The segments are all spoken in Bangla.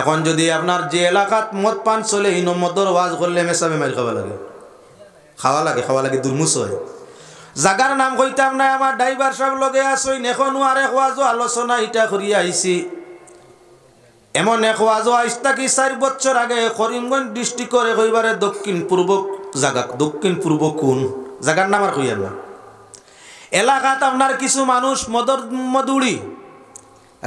এখন যদি আপনার যে এলাকাত মদ পান চলে এই নম্বর ওয়াজ করলে মেসামে মাইল খাওয়া লাগে খাওয়া লাগে খাওয়া লাগে দুর্মুস হয় জাগার নাম কইতাম না আমার ড্রাইভার সব লগে আসইন এখনও আর এক ওয়াজও আলোচনা ইটা করিয়া আইছি এমন এক ওয়াজও আইসতা কি চার বছর আগে করিমগঞ্জ ডিস্ট্রিক্টরে কইবারে দক্ষিণ পূর্ব জাগা দক্ষিণ পূর্ব কোন জাগার নাম আর কইয়ার না এলাকাত আপনার কিছু মানুষ মদর মদুড়ি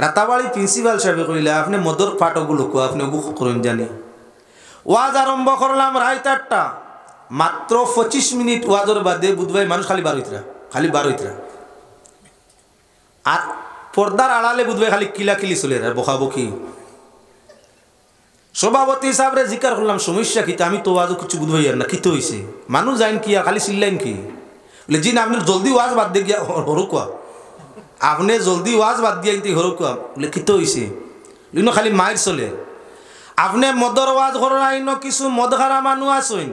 রাতাবাড়ি প্রিন্সিপাল সাহেবে কইলে আপনি মদর ফাটকগুলো কো আপনি বুক করেন জানি ওয়াজ আরম্ভ করলাম রাত আটটা মাত্র পঁচিশ মিনিট ওয়াজর বাদে বুধবাই মানুষ খালি বার হইতরা খালি বার হইতরা আর পর্দার আড়ালে বুধবাই খালি কিলা কিলি চলে রা বকাবকি সভাপতি সাহেবরে জিকার করলাম সমস্যা কি আমি তো ওয়াজ কিছু বুধবাই আর না কিতে হয়েছে মানুষ যাইন কি আর খালি চিল্লাইন কি বলে জিন আপনি জলদি ওয়াজ বাদ দিয়ে গিয়া হরুকা আপনি জলদি ওয়াজ বাদ দিয়ে আনতে ঘর কাম বলে কিত হয়েছে ইনো খালি মায়ের চলে আপনি মদর ওয়াজ ঘর আইন কিছু মদ খারা মানুষ আসইন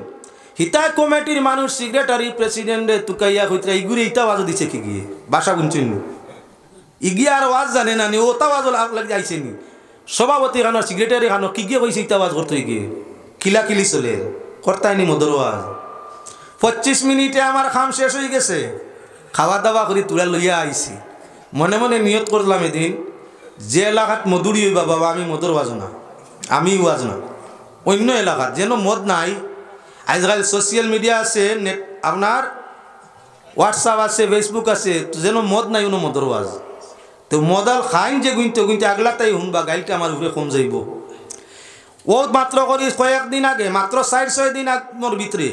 হিতা কমিটির মানুষ সিক্রেটারি প্রেসিডেন্টে তুকাইয়া হইতে ইগুড়ি ইটা ওয়াজ দিছে কি গিয়ে বাসা গুনছেন ইগি আর ওয়াজ জানে না নি ওটা ওয়াজ লাগে আইসে নি সভাপতি খানোর সিক্রেটারি খানো কি গিয়ে কইছে ইটা ওয়াজ করতে গিয়ে কিলা কিলি চলে কর্তায়নি মদর ওয়াজ পঁচিশ মিনিটে আমার খাম শেষ হয়ে গেছে খাওয়া দাওয়া করে তুলা লইয়া আইসি মনে মনে নিয়ত করলাম এদিন যে এলাকাত মধুরি হইবা বাবা আমি মধুর ওয়াজ না আমি ওয়াজ না অন্য এলাকাত যেন মদ নাই আজকাল সোশ্যাল মিডিয়া আছে নেট আপনার হোয়াটসঅ্যাপ আছে ফেসবুক আছে তো যেন মদ নাই অন্য মদর ওয়াজ তো মদাল খাইন যে গুনতে গুনতে আগলা তাই শুনবা গাড়িটা আমার উপরে কম যাইব ও মাত্র করি কয়েকদিন আগে মাত্র চার ছয় দিন মোর ভিতরে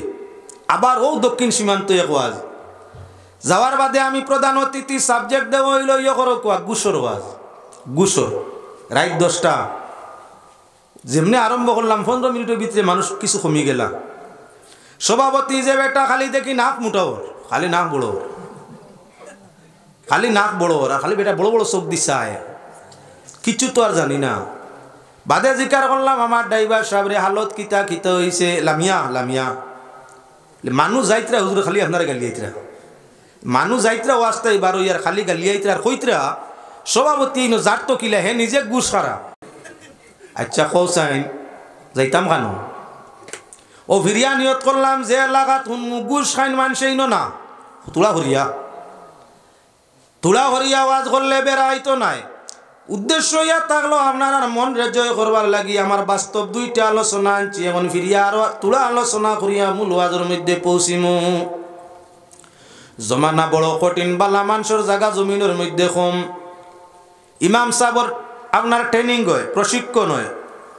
আবার ও দক্ষিণ সীমান্ত এক ওয়াজ যাওয়ার বাদে আমি প্রধান অতিথি সাবজেক্ট দেবো হইল ইয়ে করো কুয়া গুসর ওয়াজ গুসর রাইট দশটা যেমনি আরম্ভ করলাম পনেরো মিনিটের ভিতরে মানুষ কিছু কমিয়ে গেলাম সভাপতি যে বেটা খালি দেখি নাক মুটাও খালি নাক বড় খালি নাক বড় আর খালি বেটা বড় বড় চোখ দিছায় কিছু তো আর জানি না বাদে জিকার করলাম আমার ড্রাইভার সাবরে হালত কিতা কিতা হয়েছে লামিয়া লামিয়া মানুষ যাইতরা হুজুর খালি আপনারা গালি যাইতরা মানুষ যাইতরা ওয়াস্তা বারো ইয়ার খালি গালি আইতরা কইতরা সভাপতি ইনো জারতো কিলা হে নিজে গুস খারা আচ্ছা কৌসাইন যাইতাম খানো ও ভিরিয়া নিয়ত করলাম যে এলাকাত গুস খাইন মানুষে ইনো না তুলা হরিয়া তুলা হরিয়া ওয়াজ করলে বেড়াইতো নাই উদ্দেশ্য ইয়া থাকলো আপনারা মন রেজয় করবার লাগি আমার বাস্তব দুইটা আলোচনা আনছি এখন ফিরিয়া আরো তুলা আলোচনা করিয়া মূল ওয়াজের মধ্যে পৌঁছিমু জমানা বড় কঠিন বালা মানুষের জায়গা জমিনের মধ্যে কম ইমাম সাহর আপনার ট্রেনিং হয় প্রশিক্ষণ হয়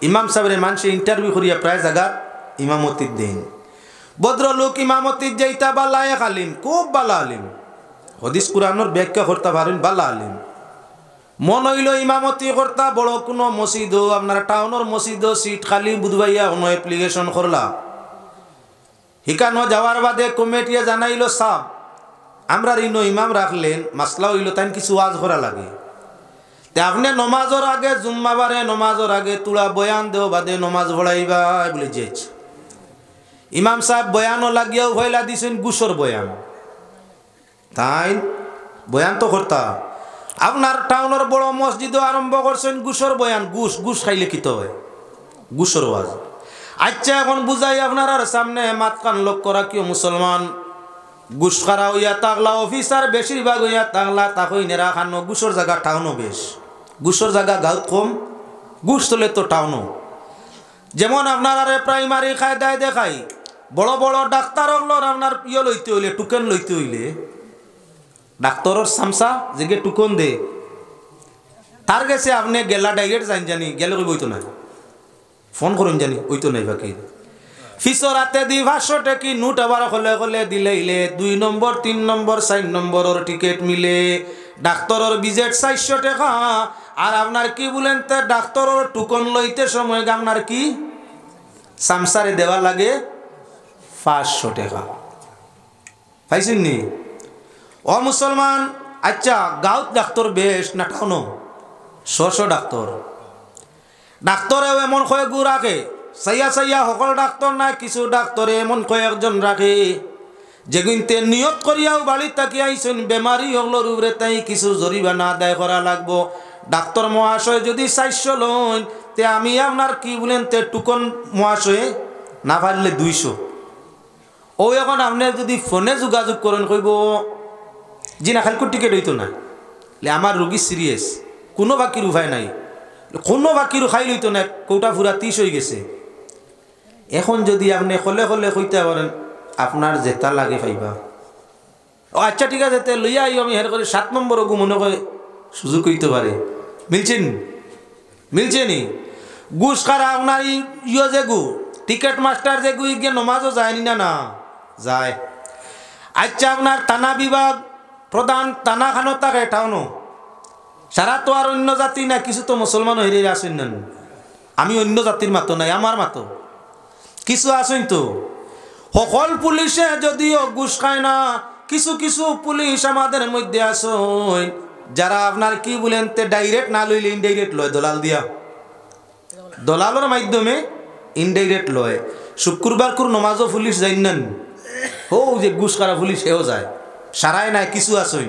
ইমাম সাহেবের মানুষের ইন্টারভিউ করিয়া প্রায় জায়গা ইমামতির দিন ভদ্রলোক ইমামতির ইতা বা এক আলিম খুব বালা আলিম হদিস কুরানোর ব্যাখ্যা করতে পারেন বালা আলিম মন হইল ইমামতি কর্তা বড় কোনো মসজিদ আপনার টাউনের মসজিদ সিট খালি বুধবাইয়া কোনো অ্যাপ্লিকেশন করলা হিকানো যাওয়ার বাদে কমিটিয়া জানাইল সাপ আমরা ইন ইমাম রাখলেন মাসলা হইল তাই কিছু আজ করা লাগে তে আপনি নমাজর আগে জুম্মাবারে নমাজর আগে তুলা বয়ান দেও বাদে নমাজ ভড়াইবা বলে যেছ ইমাম সাহেব বয়ানও লাগিয়াও ভয়লা দিছেন গুসর বয়ান তাই বয়ান তো করতা আপনার টাউনের বড় মসজিদও আরম্ভ করছেন গুসর বয়ান গুস গুস খাইলে কিত হয় গুসর ওয়াজ আচ্ছা এখন বুঝাই আপনার সামনে মাতকান লোক করা কেউ মুসলমান গুসখারা হইয়া তাগলা অফিসার বেশিরভাগ হইয়া তাগলা তাকই নেরা খানো গুসর জায়গা টাউনও বেশ গুসর জায়গা গাউত কম গুস তোলে তো টাউনও যেমন আপনার আরে প্রাইমারি কায়দায় দেখাই বড় বড় ডাক্তার হলোর আপনার ইয়ে লইতে হইলে টুকেন লইতে হইলে ডাক্তরের সামসা যেগে টুকন দে তার গেছে আপনি গেলা ডাইরেক্ট জানি জানি গেলে কই বইতো না ফোন করুন জানি ওই তো নাই বাকি ফিসরাতে দি ভাষ্যটা কি নোট আবার হলে হলে দিলেইলে দুই নম্বর তিন নম্বর চার নম্বরের টিকিট মিলে ডাক্তরের বিজেট চারশো টাকা আর আপনার কি বলেন তা ডাক্তরের টুকন লইতে সময় আপনার কি সামসারে দেওয়া লাগে পাঁচশো টাকা পাইছেন নি ও মুসলমান আচ্ছা গাউত ডাক্তর বেশ না ঠাউনো ছশো ডাক্তর ডাক্তরেও এমন হয়ে গুড়াকে সাইয়া সাইয়া সকল ডাক্তর না কিছু ডাক্তরে এমন কয়েকজন রাখে যেগুনতে নিয়ত করিয়াও বাড়ি তাকিয়ে আইসুন বেমারি হগলোর রুবরে তাই কিছু জরিমানা আদায় করা লাগবো ডাক্তার মহাশয় যদি চারশো লোন তে আমি আপনার কি বলেন তে টুকন মহাশয়ে না পারলে দুইশো ও এখন আপনার যদি ফোনে যোগাযোগ করেন কইব জি না খালি টিকিট হইতো না আমার রুগী সিরিয়াস কোনো বাকির উপায় নাই কোনো বাকির খাই লইতো না কৌটা ফুরা তিস হয়ে গেছে এখন যদি আপনি হলে হলে কইতে পারেন আপনার জেতা লাগে পাইবা ও আচ্ছা ঠিক আছে তে লইয়া আইও আমি হের করে সাত নম্বর গু মনে করে সুযোগ করতে পারে মিলছেন মিলছেনি গুস কারা আপনার ইয়ে যে গু টিকেট মাস্টার যে গুই গিয়ে নমাজও যায়নি না না যায় আচ্ছা আপনার থানা বিভাগ প্রধান থানাখানো তাকে ঠাউনো সারা তো আর অন্য জাতি না কিছু তো মুসলমান হেরিয়ে আসেন না আমি অন্য জাতির মাতো নাই আমার মাতো কিছু আছেন তো সকল পুলিশে যদিও ঘুষ খায় না কিছু কিছু পুলিশ আমাদের মধ্যে আসুন যারা আপনার কি বলেন তে ডাইরেক্ট না লইলে ইনডাইরেক্ট লয় দলাল দিয়া দলালের মাধ্যমে ইনডাইরেক্ট লয় শুক্রবার কোন নমাজও পুলিশ যাই নেন হো যে ঘুষ করা পুলিশ সেও যায় সারাই নাই কিছু আসই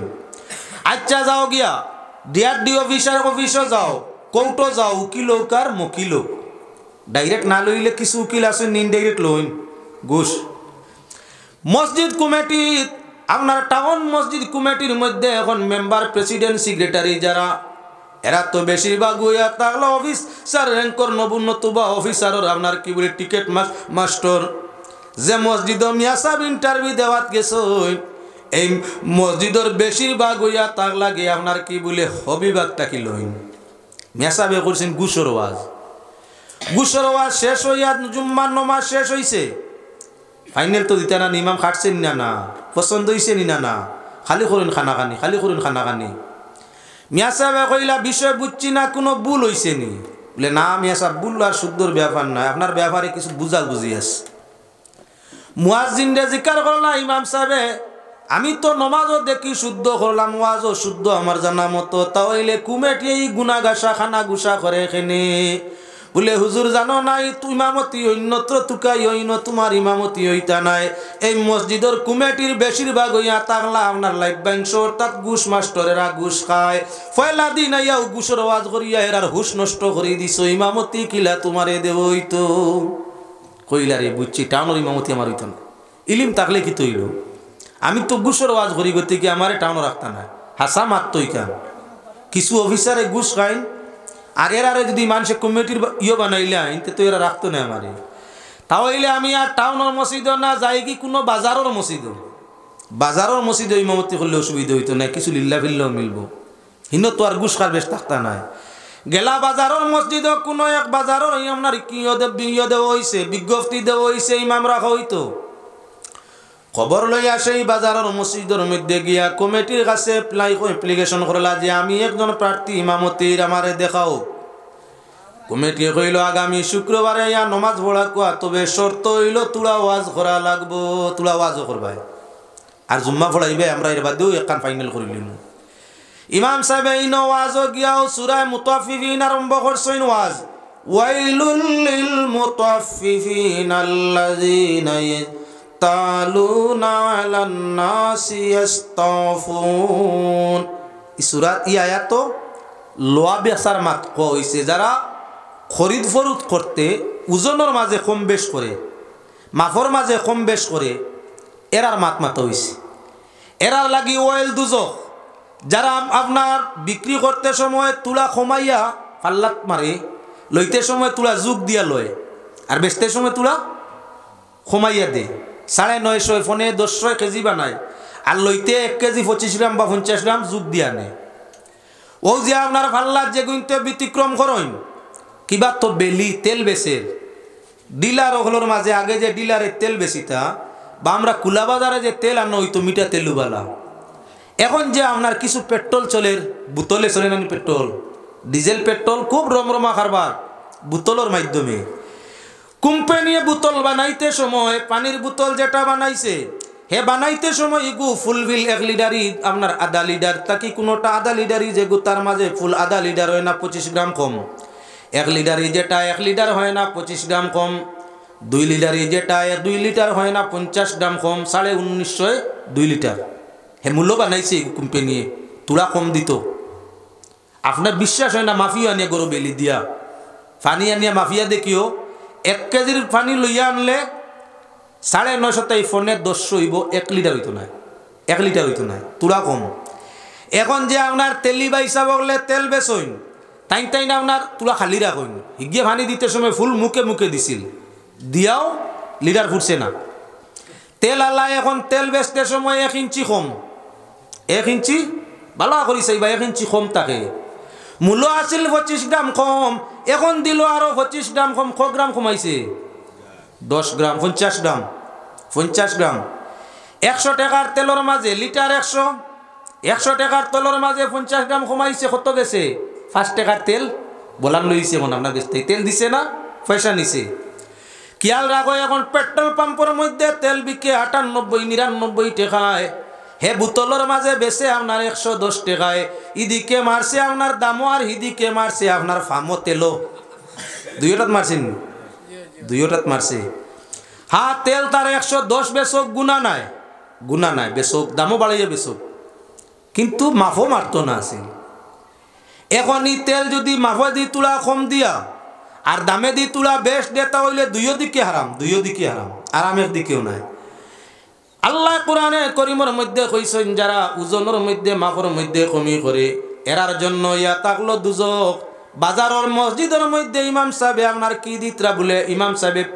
আচ্ছা যাও গিয়া ডিআরডি অফিসার অফিসও যাও কৌটো যাও উকিলো কার মকিলো ডাইরেক্ট না লইলে কিছু উকিল আছে ইনডাইরেক্ট লইন ঘুষ মসজিদ কমিটিত আপনার টাউন মসজিদ কমিটির মধ্যে এখন মেম্বার প্রেসিডেন্ট সেক্রেটারি যারা এরা তো বেশিরভাগ হইয়া থাকলো অফিস স্যার র্যাঙ্কর নবুন্নতুবা অফিসার আপনার কি বলে টিকেট মাস্টর যে মসজিদ মিয়াসাব ইন্টারভিউ দেওয়াত গেছ এই মসজিদর বেশিরভাগ হইয়া তাক লাগে আপনার কি বলে হবিবাগটা কি লইন মিয়াসাবে করছেন গুসর ওয়াজ গুসর ওয়াজ শেষ হইয়া জুম্মার নমাজ শেষ হইছে ফাইনাল তো দিতে না ইমাম খাটছে না না পছন্দ হইছে নি না খালি করুন খানা খানি খালি করুন খানা খানি মিয়া সাহেব কইলা বিষয় বুঝছি না কোনো ভুল হইছে নি বলে না মিয়া সাহেব ভুল আর শুদ্ধর ব্যাপার না আপনার ব্যাপারে কিছু বুঝা বুঝি আছে মুয়াজিনরে জিকার করলা ইমাম সাহেবে আমি তো নমাজও দেখি শুদ্ধ করলাম ওয়াজও শুদ্ধ আমার জানা মতো তাহলে কুমেটি গুনা গাছা খানা গুসা করে এখানে বলে হুজুর জানো নাই ইমামতি অন্যত্র তুকাই অন্য তোমার ইমামতি হইতা নাই এই মসজিদের কুমেটির বেশিরভাগ হইয়া তাগলা আপনার লাইব্যাংশ অর্থাৎ ঘুষ মাস্টরেরা ঘুষ খায় ফয়লা দিন আইয়াও ঘুষের আওয়াজ করিয়া এরার হুশ নষ্ট করে দিছ ইমামতি কিলা তোমারে দেব হইতো রে বুঝছি টাউনের ইমামতি আমার হইতো না ইলিম তাকলে কি তৈল আমি তো ঘুষের আওয়াজ করি গতিকে আমারে টাউন রাখতাম না হাসা মাত্তই কান কিছু অফিসারে ঘুষ খায় আর এর আরে যদি মানুষের কমিটির ইয়ে বানাইলা ইনতে তো এরা রাখতো না আমারে তাহলে আমি আর টাউনের মসজিদ না যাই কি কোনো বাজারের মসজিদ বাজারের ওই ইমামতি করলে অসুবিধা হইতো না কিছু লিল্লা ফিল্লাও মিলব হিন তো আর গুসকার বেশ থাকতা নাই গেলা বাজারের মসজিদ কোনো এক বাজারের আপনার কি দেব ইয়ে হইছে বিজ্ঞপ্তি দেব হইছে ইমাম রাখা হইতো খবর লইয়া সেই বাজারের মসজিদের মধ্যে গিয়া কমিটির কাছে অ্যাপ্লিকেশন করলা যে আমি একজন প্রার্থী ইমামতির আমারে দেখাও কমিটি কইল আগামী শুক্রবারে ইয়া নমাজ পড়া কোয়া তবে শর্ত হইল তুলা ওয়াজ করা লাগবো তুলা ওয়াজও করবাই আর জুম্মা পড়াইবে আমরা এর বাদেও একখান ফাইনাল করিলিম ইমাম সাহেব ইন ওয়াজও গিয়াও সুরায় মুতাফিফিন আরম্ভ করছেন ওয়াজ ওয়াইলুল লিল মুতাফিফিন আল্লাযীনা যারা খরিদ ফরুদ করতে ওজনের মাঝে কম বেশ করে মাফর মাঝে কম বেশ করে এরার মাত মাত হয়েছে এরার লাগি ওয়েল দুজক যারা আপনার বিক্রি করতে সময় তুলা কমাইয়া পাল্লাত মারে লইতে সময় তুলা যুগ দিয়া লয় আর বেচতে সময় তুলা কমাইয়া দেয় সাড়ে নয়শো ফোনে দশশো কেজি বানায় আর লইতে এক কেজি পঁচিশ গ্রাম বা পঞ্চাশ গ্রাম যোগ দিয়া নেয় ও যে আপনার ফাল্লার যে গুণতে ব্যতিক্রম করইন কিবা তো বেলি তেল বেসের ডিলার ওগুলোর মাঝে আগে যে ডিলারের তেল তা বা আমরা কুলা বাজারে যে তেল আনো ওই তো মিঠা তেলুবালা এখন যে আপনার কিছু পেট্রোল চলের বোতলে চলে না পেট্রোল ডিজেল পেট্রোল খুব রমরমা খারবার বোতলের মাধ্যমে কোম্পানি বোতল বানাইতে সময় পানির বোতল যেটা বানাইছে হে বানাইতে সময় ইগু বিল এক লিডারি আপনার আধা লিডার তাকি কোনোটা আধা লিডারি যে তার মাঝে ফুল আধা লিডার হয় না পঁচিশ গ্রাম কম এক লিডারি যেটা এক লিডার হয় না পঁচিশ গ্রাম কম দুই লিটারি যেটা দুই লিটার হয় না পঞ্চাশ গ্রাম কম সাড়ে উনিশশো দুই লিটার হে মূল্য বানাইছে কোম্পানি তুলা কম দিত আপনার বিশ্বাস হয় না মাফিও আনিয়া গরু বেলি দিয়া ফানি আনিয়া মাফিয়া দেখিও এক কেজির পানি লইয়া আনলে সাড়ে নয়শত এই ফোনে দশশো হইব এক লিটার হইতো না এক লিটার হইতো না তুরা কম এখন যে আপনার তেলি বা বললে তেল বেসইন তাই তাই না আপনার তুলা খালি রাখইন হিগিয়ে ভানি দিতে সময় ফুল মুখে মুখে দিছিল দিয়াও লিডার ফুটছে না তেল আলায় এখন তেল বেচতে সময় এক ইঞ্চি কম এক ইঞ্চি ভালো করিস বা এক ইঞ্চি কম তাকে মূল্য আছিল পঁচিশ গ্রাম কম এখন দিল আরো পঁচিশ গ্রাম কম ক গ্রাম কমাইছে দশ গ্রাম পঞ্চাশ গ্রাম পঞ্চাশ গ্রাম একশো টাকার তেলের মাঝে লিটার একশো একশো টাকার তেলের মাঝে পঞ্চাশ গ্রাম কমাইছে কত গেছে পাঁচ টাকার তেল বলার লইছে মনে আপনার কাছ তেল দিছে না পয়সা নিছে খেয়াল রাখো এখন পেট্রোল পাম্পের মধ্যে তেল বিকে আটানব্বই নিরানব্বই টাকায় হে বুতলর মাঝে বেছে আপনার একশো দশ টাকায় ইদিকে মারছে আপনার দামও আর হিদিকে মারছে আপনার ফামো তেলো দুইটাত মারছেন দুইটাত মারছে হা তেল তার একশো দশ বেচক গুণা নাই গুণা নাই বেচক দামও বাড়াইয়ে বেচক কিন্তু মাফও মারত না আছে এখন ই তেল যদি মাফে দি তোলা কম দিয়া আর দামে দি তোলা বেশ দেতা হইলে দুইও দিকে হারাম দুইও দিকে হারাম আরামের দিকেও নাই আল্লাহ কোরআনে করিমর মধ্যে কইসেন যারা ওজনের মধ্যে মাখর মধ্যে কমি করে এরার জন্য ইয়া তাকলো দুজক বাজারের মসজিদের মধ্যে ইমাম সাহেব আপনার কি দিতরা বলে ইমাম সাহেব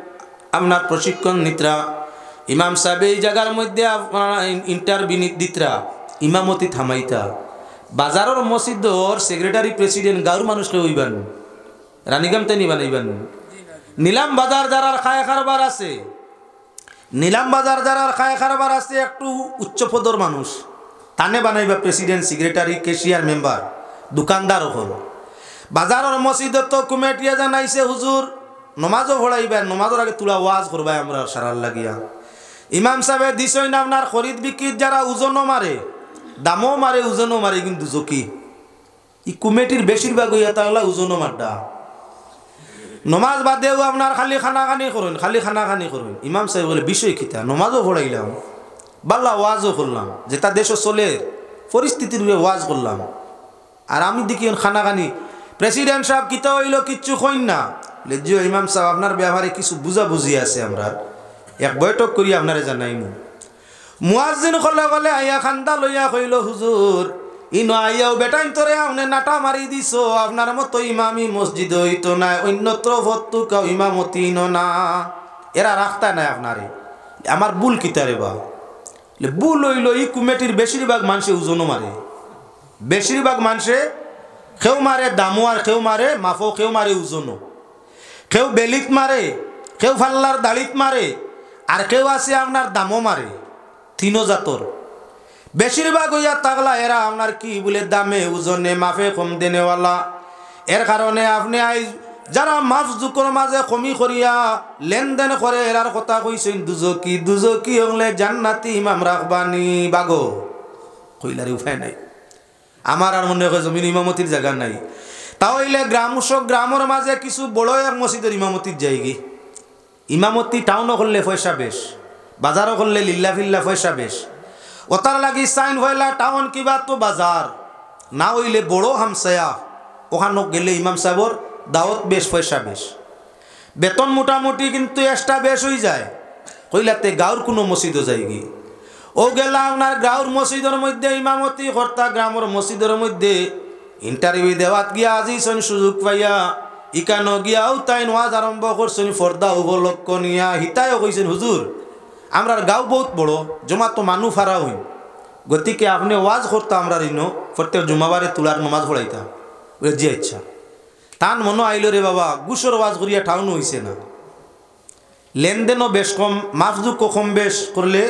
আপনার প্রশিক্ষণ নিতরা ইমাম সাহেব এই জায়গার মধ্যে আপনার ইন্টারভিউ দিতরা ইমামতি থামাইতা বাজারের মসজিদর সেক্রেটারি প্রেসিডেন্ট গাঁর মানুষকে ওইবান রানীগাম তাই নিবান নিলাম বাজার যারা খায় কারবার আছে নিলাম বাজার যারা খায় খারবার আছে একটু উচ্চ পদর মানুষ তানে বানাইবা প্রেসিডেন্ট সেক্রেটারি কেশিয়ার মেম্বার দোকানদারও হল বাজারের মসজিদত তো কুমেটিয়া জানাইছে হুজুর নমাজও ভরাইবেন নমাজের আগে তুলা ওয়াজ করবাই আমরা সারার লাগিয়া ইমাম সাহেব দিছই না আপনার খরিদ বিক্রির যারা ওজনও মারে দামও মারে ওজনও মারে কিন্তু জকি ই কুমেটির বেশিরভাগ হইয়া তাহলে ওজনও মারডা নমাজ বাদেও আপনার খালি খানা খানি করুন খালি খানা খানি করুন ইমাম সাহেব বলে বিষয় খিতা নমাজও পড়াইলাম বাল্লা ওয়াজও করলাম যেটা দেশও চলে পরিস্থিতির ওয়াজ করলাম আর আমি দেখি খানা খানি প্রেসিডেন্ট সাহেব কিতা হইল কিচ্ছু কইন না লেজিও ইমাম সাহেব আপনার ব্যবহারে কিছু বুঝিয়ে আছে আমরা এক বৈঠক করি আপনারা জানাইনি মুয়াজিন কলে কলে আয়া খান্দা লইয়া কইল হুজুর ইনো আইয়াও বেটাইন তরে আপনি নাটা মারি দিছ আপনার মতো ইমামি মসজিদ হইতো না অন্যত্র ভত্তু কাউ ইমামতি ইনো না এরা রাখতা নাই আপনারে আমার বুল কিতারে বা বুল হইল ই কুমেটির বেশিরভাগ মানুষে উজনও মারে বেশিরভাগ মানুষে কেউ মারে দামো কেউ মারে মাফো কেউ মারে উজনও কেউ বেলিত মারে কেউ ফাল্লার দাড়িত মারে আর কেউ আছে আপনার দামও মারে তিনো জাতর বেশিরভাগ হইয়া তাগলা এরা আপনার কি বলে দামে ওজনে মাফে কম দেনেওয়ালা এর কারণে আপনি আইজ যারা মাফ জুকর মাঝে কমি করিয়া লেনদেন করে এরার কথা কইছেন দুজকি দুজকি হলে জান্নাতি ইমাম রাখবানি বাগো কইলার উপায় নাই আমার আর মনে হয় জমিন ইমামতির জায়গা নাই তাহলে গ্রাম গ্রামের মাঝে কিছু বড় এক মসজিদের ইমামতির জায়গি ইমামতি টাউনও করলে পয়সা বেশ বাজারও করলে লিল্লা ফিল্লা পয়সা বেশ ওতার লাগি সাইন হইলা টাউন কিবা তো বাজার না হইলে বড় হামসায়া ওখানে গেলে ইমাম সাহেবর দাওয়াত বেশ পয়সা বেশ বেতন মোটামুটি কিন্তু এক্সট্রা বেশ হয়ে যায় কইলাতে গাঁর কোনো মসজিদও যায় গিয়ে ও গেলা ওনার গাঁর মসজিদের মধ্যে ইমামতি হর্তা গ্রামের মসজিদের মধ্যে ইন্টারভিউ দেওয়াত গিয়া আজি আজিছন সুযোগ পাইয়া ইকানো গিয়াও তাই নওয়াজ আরম্ভ করছেন ফর্দা উপলক্ষ নিয়া হিতায়ও কইছেন হুজুর আমরার গাঁও বহুত বড় জমা তো মানু ফারা হই গতিকে আপনি ওয়াজ করতো আমরা ঋণ প্রত্যেক জুমাবারে তুলার নমাজ পড়াইতাম বলে যে ইচ্ছা তান মন আইল রে বাবা গুসর ওয়াজ করিয়া ঠাউন হইছে না লেনদেনও বেশ কম মাফজুকও কম বেশ করলে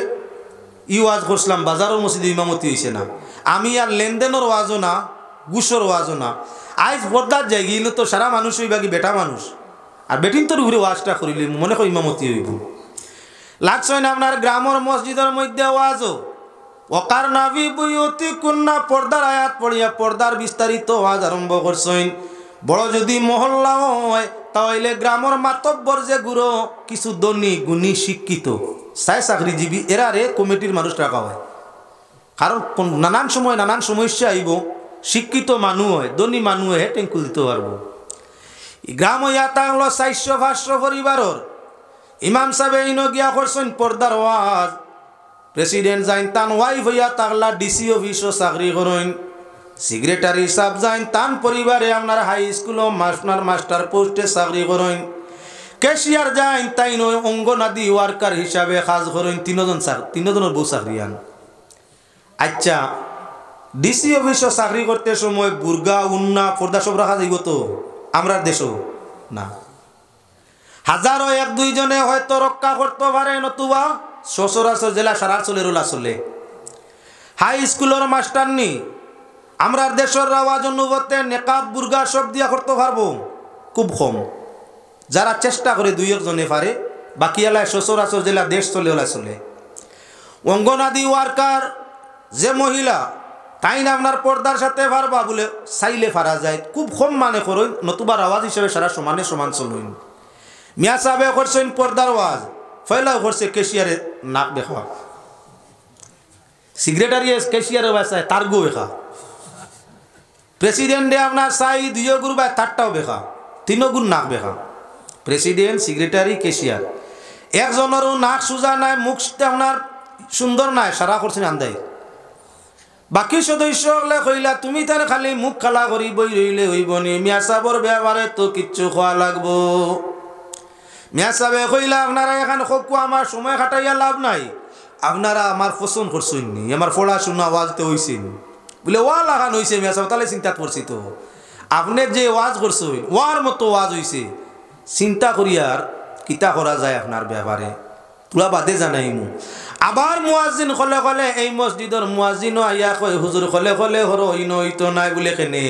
ই ওয়াজ করছিলাম বাজারও মসজিদ ইমামতি হইছে না আমি আর লেনদেনের ওয়াজও না গুসর ওয়াজও না আইজ বর্দার যাই গিয়ে তো সারা মানুষ বাকি বেটা মানুষ আর বেটিন তোর ঘুরে ওয়াজটা করিলি মনে কর ইমামতি হইব না আপনার গ্রামের মসজিদের মধ্যে ওয়াজও ওকার নাভি বুয়তি কন্যা পর্দার আয়াত পড়িয়া পর্দার বিস্তারিত ওয়াজ আরম্ভ করছেন বড় যদি মহল্লা হয় তাহলে গ্রামের মাতব্বর যে গুরু কিছু ধনী গুণী শিক্ষিত সাই চাকরিজীবী এরা রে কমিটির মানুষ রাখা হয় কারণ নানান সময় নানান সমস্যা আইব শিক্ষিত মানুষ হয় ধনী মানুষ হয় টেঙ্কুল দিতে পারবো গ্রাম ইয়াতা তাহলে চারশো পাঁচশো পরিবারর ইমাম সাহেব এই নিয়া করছেন পর্দার ওয়াজ প্রেসিডেন্ট যাইন তান ওয়াইফ হইয়া তাগলা ডিসি ও চাকরি করেন সিক্রেটারি সাহেব যাইন তান পরিবারে আপনার হাই ও মাস্টার মাস্টার পোস্টে চাকরি করেন ক্যাশিয়ার যাইন তাইন অঙ্গনাদি ওয়ার্কার হিসাবে কাজ করেন তিনজন তিনজনের বউ চাকরি আন আচ্ছা ডিসি অফিসও চাকরি করতে সময় বুর্গা উন্না পর্দা সব রাখা যাইব তো আমরা দেশও না হাজারো এক দুইজনে হয়তো রক্ষা করতে পারে নতুবা শ্বশুরাচর জেলা সারা চলে রোলা চলে হাই স্কুলের মাস্টার নি আমরা দেশের রাওয়াজ অনুভূতে নেকাব বুর্গা সব দিয়া করতে পারবো খুব কম যারা চেষ্টা করে দুই একজনে পারে বাকি এলায় শ্বশুরাচর জেলা দেশ চলে ওলা চলে অঙ্গনাদি ওয়ার্কার যে মহিলা তাই না আপনার পর্দার সাথে পারবা বলে চাইলে ফারা যায় খুব কম মানে করুন নতুবা আওয়াজ হিসেবে সারা সমানে সমান চলুন মিয়া সাহেবে করছেন পর্দার ওয়াজ ফয়লা করছে কেশিয়ারে নাক দেখা সিগ্রেটারি কেশিয়ারে বাসায় তার গু বেখা প্রেসিডেন্টে আপনার সাই দুইও গুরু বা তারটাও বেখা তিনও গুণ নাক বেখা প্রেসিডেন্ট সিগ্রেটারি কেশিয়ার একজনেরও নাক সোজা নাই মুখ আপনার সুন্দর নাই সারা করছেন আন্দাই বাকি হলে কইলা তুমি তার খালি মুখ খালা করি বই রইলে হইব নি মিয়া সাবর ব্যাপারে তো কিচ্ছু খোয়া লাগবো মিয়া সাহেব কইলা আপনারা এখন খোকু আমার সময় খাটাইয়া লাভ নাই আপনারা আমার ফসন করছেন নি আমার পড়াশোনা ওয়াজতে হইছেন বলে ওয়া লাগান হয়েছে মিয়া সাহেব তাহলে চিন্তা করছি তো আপনার যে ওয়াজ করছে ওয়ার মতো ওয়াজ হয়েছে চিন্তা আর কিতা করা যায় আপনার ব্যাপারে পুরা বাদে জানাই মু আবার মুয়াজিন কলে কলে এই মসজিদর মুয়াজিনও আইয়া কয় হুজুর কলে কলে হর ইন ইতো নাই বলে কেনে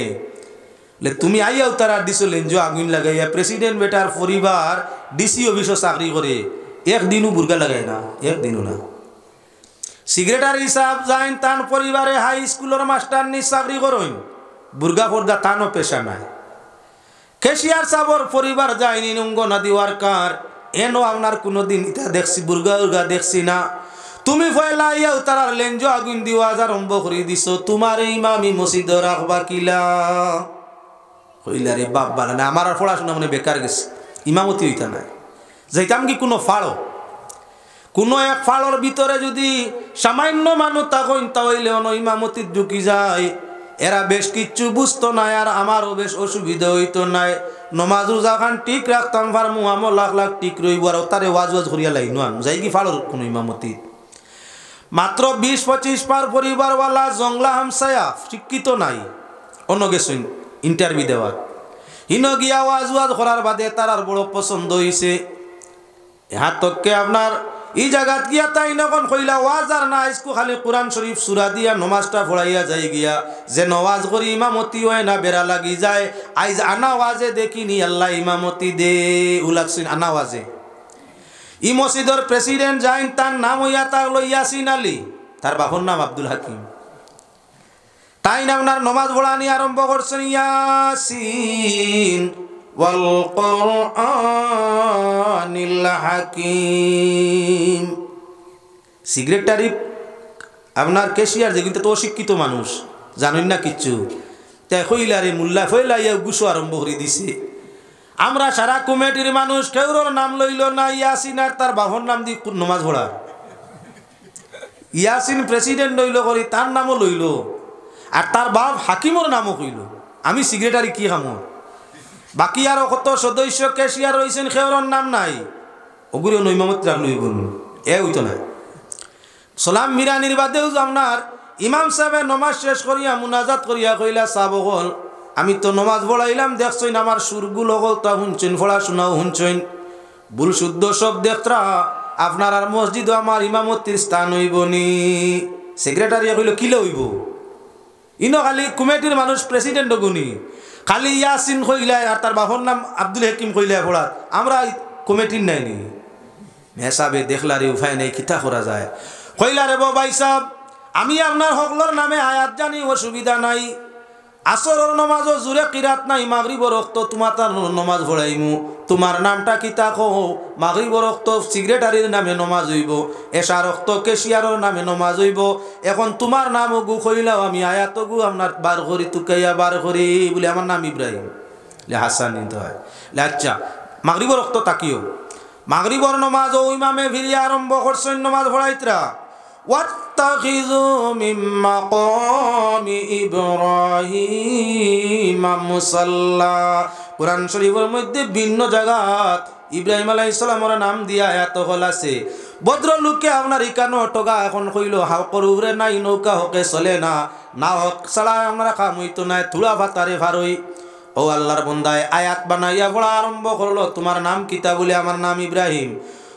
তুমি আইয়াও তারা দিছো লেঞ্জো আগুন লাগাইয়া প্রেসিডেন্ট বেটার পরিবার ডিসি অফিস চাকরি করে একদিনও বুর্গা লাগায় না একদিনও না সিগ্রেটারি হিসাব যাইন তান পরিবারে হাই স্কুলের মাস্টার নি চাকরি করইন বুর্গা ফর্দা তানও পেশা নাই কেশিয়ার সাবর পরিবার যায়নি নঙ্গ নাদি ওয়ার্কার এনো আপনার কোনো দিন ইটা দেখছি বুর্গা উর্গা দেখছি না তুমি ফয়লা ইয়াও তারার লেঞ্জো আগুন দিওয়া আরম্ভ করে দিছ তোমার ইমামি মসজিদ রাখবা কিলা হইলে রে বাপ বালা না আমার আর পড়াশোনা মনে বেকার গেছে ইমামতি হইতা নাই যাইতাম কি কোনো ফাড়ো কোনো এক ফাড়র ভিতরে যদি সামান্য মানুষ তাকইন হইলে অন ইমামতির ঢুকি যায় এরা বেশ কিচ্ছু বুঝতো না আর আমারও বেশ অসুবিধা হইতো না নমাজ রোজা খান ঠিক রাখতাম ফার মু আমার লাখ লাখ ঠিক রইব আর তারে ওয়াজ ওয়াজ করিয়া লাইনো আন যাই কি ফাড়র কোনো ইমামতি মাত্র বিশ পঁচিশ পার পরিবারওয়ালা জংলা হামসায়া শিক্ষিত নাই অন্য গেছেন ইন্টারভিউ দেওয়া হিনো গিয়া ওয়াজ ওয়াজ করার বাদে তার আর বড় পছন্দ হয়েছে তককে আপনার এই জায়গাত গিয়া তাই নখন কইলা ওয়াজ আর না ইসকু খালি কোরআন শরীফ সুরা দিয়া নমাজটা ফড়াইয়া যাই গিয়া যে নওয়াজ করি ইমামতি হয় না বেড়া লাগি যায় আইজ আনা ওয়াজে দেখিনি আল্লাহ ইমামতি দে উলাকসিন আনা ওয়াজে ই মসজিদর প্রেসিডেন্ট যাইন তার নাম হইয়া তার লইয়াছিন আলী তার বাপর নাম আব্দুল হাকিম তাই না আপনার নমাজ পড়ানি আরম্ভ করছেন ইয়াসিন ওয়াল কোরআনিল হাকিম সিগারেটারি আপনার কেশিয়ার যে কিন্তু তো অশিক্ষিত মানুষ জানেন না কিচ্ছু তাই হইলারে মুল্লা ফইলা গুসু আরম্ভ করে দিছে আমরা সারা কমিটির মানুষ কেউর নাম লইল না ইয়াসিন আর তার বাহন নাম দি নমাজ ভোড়া ইয়াসিন প্রেসিডেন্ট লইল করি তার নামও লইল আর তার বাপ হাকিমর নামও কইল আমি সিগ্রেটারি কি খামো বাকি আর কত সদস্য কেশিয়ার রয়েছেন খেওরর নাম নাই ওগুলো নৈমামত রাখলই বলুন এ হইতো না সোলাম মিরানির নির্বাদেও আপনার ইমাম সাহেবের নমাজ শেষ করিয়া মুনাজাত করিয়া কইলা সাবগল আমি তো নমাজ পড়াইলাম দেখছইন আমার সুরগুলো হল তা শুনছেন ফোড়া শোনাও শুনছেন ভুল শুদ্ধ সব দেখতরা আপনার আর মসজিদও আমার ইমামতির স্থান নি সেক্রেটারি কইল কিলে হইব ইনো খালি কুমেটির মানুষ প্রেসিডেন্ট গুনি খালি ইয়াসিন কইলাই আর তার বাপর নাম আব্দুল হাকিম কইলাই পড়াত আমরা কুমেটির নাই নি দেখলা দেখলারে উপায় নেই কিতা করা যায় কইলা রে বাই সাহ আমি আপনার সকলোর নামে আয়াত জানি অসুবিধা নাই নমাজ ও জুরে কিরাত নাই মাগরি বরক্ত তোমার তার নমাজ ভরাইমু তোমার নামটা কি তা কহ মাগরি বরক্ত সিগারেটারির নামে নমাজ হইব এসা রক্ত কেশিয়ারর নামে নমাজ হইব এখন তোমার ও গু কইলাও আমি আয়াত গু আপনার বার করি তুকাইয়া বার করি বলে আমার নাম ইব্রাহিম লে হাসান নিতে হয় লে আচ্ছা মাগরি বরক্ত তাকিও বর নমাজ ও ইমামে ভিড়িয়া আরম্ভ করছেন নমাজ ভরাইতরা واتخذوا من مقام إبراهيم مصلى কোরআন শরীফের মধ্যে ভিন্ন জায়গাত ইব্রাহিম আলাহ ইসলামের নাম দিয়া এত হল আছে ভদ্রলোকে আপনার ইকানো টগা এখন কইল হাওকর উবরে নাই নৌকা হকে চলে না না হক ছাড়া আপনারা খাম হইতো নাই তুলা ভাতারে ভারই ও আল্লাহর বন্দায় আয়াত বানাইয়া পড়া আরম্ভ করলো তোমার নাম কিতা বলে আমার নাম ইব্রাহিম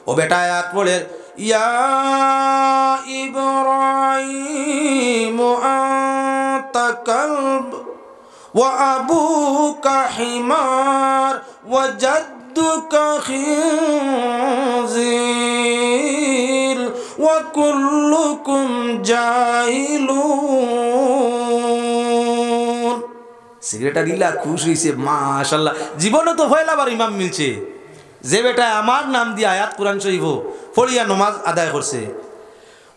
ও বেটা আয়াত পড়ে يا إبراهيم أنت كلب وأبوك حمار وجدك خنزير وكلكم جاهلون সেক্রেটারিলা খুশ হয়েছে মাশাল্লাহ জীবনে তো ফয়লাবার ইমাম মিলছে যে বেটা আমার নাম দিয়ে আয়াত কোরআন শরীফ ফরিয়া নমাজ আদায় করছে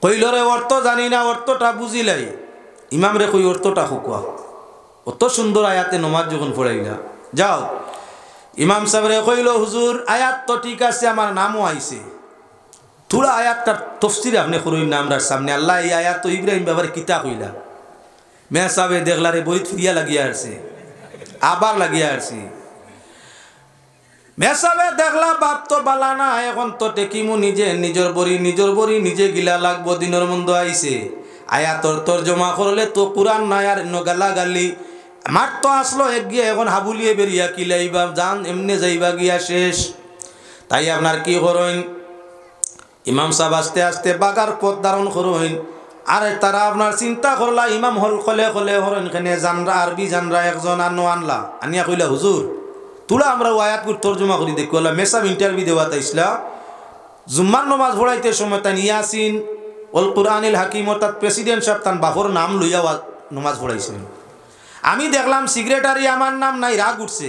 কইল রে অর্থ জানি না অর্থটা বুঝিলাই ইমাম রে কই অর্থটা শুকুয়া অত সুন্দর আয়াতে নমাজ যখন পড়াইলা যাও ইমাম রে কইল হুজুর আয়াত তো ঠিক আছে আমার নামও আইছে থুড়া আয়াতটার তফসির আপনি করুন না আমরা সামনে আল্লাহ এই আয়াত তো ইব্রাহিম বাবার কিতা কইলা মেয়া সাহেব দেখলারে বই ফিরিয়া লাগিয়া আসছে আবার লাগিয়া আসছে মেসাবে দেখলা বাপ তো বালা না এখন তো টেকিমু নিজে নিজের বড়ি নিজের বড়ি নিজে গিলা লাগবো দিনের মন্দ আইছে আয়া তোর তোর জমা করলে তো কুরান নাই আর গালা গালি মার তো আসলো এক গিয়ে এখন হাবুলিয়ে বেরিয়া কিলাইবা যান এমনি যাইবা গিয়া শেষ তাই আপনার কি করইন ইমাম সাহেব আস্তে আস্তে বাগার পথ ধারণ করইন আর তারা আপনার চিন্তা করলা ইমাম হল কলে কলে হরেন খেনে জানরা আরবি জানরা একজন আনো আনলা আনিয়া কইলা হুজুর তুলা আমরা ওয়ায়াতপুর তর্জমা করি দেখি ওলা মেসাব ইন্টারভিউ দেওয়া তাইসলা জুম্মার নমাজ ভোড়াইতে সময় তান ইয়াসিন অল কুরআনিল হাকিম অর্থাৎ প্রেসিডেন্ট সাহেব তান বাহর নাম লইয়া নমাজ ভোড়াইছিলেন আমি দেখলাম সিগ্রেটারি আমার নাম নাই রাগ উঠছে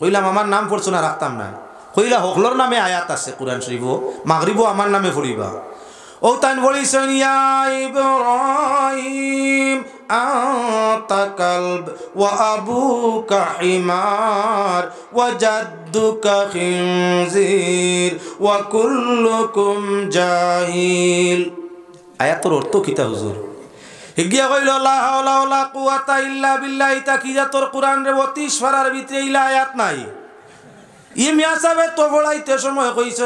কইলাম আমার নাম পড়ছো না রাখতাম না কইলা হকলর নামে আয়াত আছে কোরআন শরীফ মাগরিবও আমার নামে পড়িবা ও তাইন বলিছেন ইয়া ইব্রাহিম আ ও أنت كلب وأبوك حمار وجدك خنزير কুল্লুকুম جاهل আয়াতর অর্থ কিতা হুজুর হিগিয়া কইল লা হাওলা ওয়ালা কুওয়াতা ইল্লা বিল্লাহ ইতা কি তোর কোরআন রে অতি পারার ভিতরে ইলা আয়াত নাই ই মিয়া সাহেবে তো বড়াইতে সময় কইছ